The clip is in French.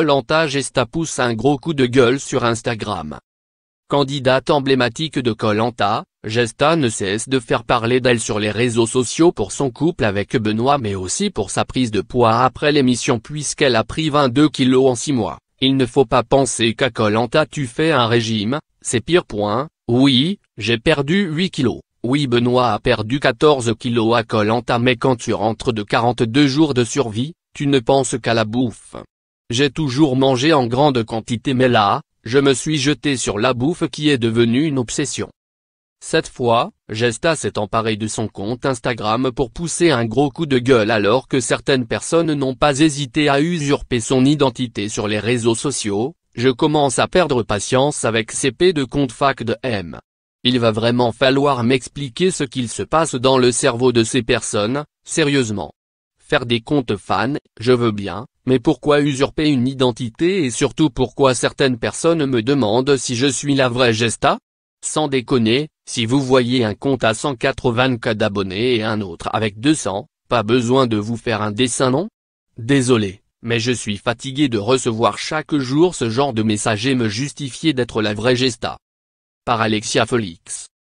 Colanta Gesta pousse un gros coup de gueule sur Instagram. Candidate emblématique de Colanta, Gesta ne cesse de faire parler d'elle sur les réseaux sociaux pour son couple avec Benoît mais aussi pour sa prise de poids après l'émission puisqu'elle a pris 22 kilos en 6 mois. Il ne faut pas penser qu'à Colanta tu fais un régime, c'est pire point, oui, j'ai perdu 8 kilos. Oui Benoît a perdu 14 kilos à Colanta mais quand tu rentres de 42 jours de survie, tu ne penses qu'à la bouffe. J'ai toujours mangé en grande quantité mais là, je me suis jeté sur la bouffe qui est devenue une obsession. Cette fois, Gesta s'est emparé de son compte Instagram pour pousser un gros coup de gueule alors que certaines personnes n'ont pas hésité à usurper son identité sur les réseaux sociaux, je commence à perdre patience avec CP de compte fac de M. Il va vraiment falloir m'expliquer ce qu'il se passe dans le cerveau de ces personnes, sérieusement. Faire des comptes fans, je veux bien, mais pourquoi usurper une identité et surtout pourquoi certaines personnes me demandent si je suis la vraie Gesta Sans déconner, si vous voyez un compte à 184 d'abonnés et un autre avec 200, pas besoin de vous faire un dessin non Désolé, mais je suis fatigué de recevoir chaque jour ce genre de message et me justifier d'être la vraie Gesta. Par Alexia Felix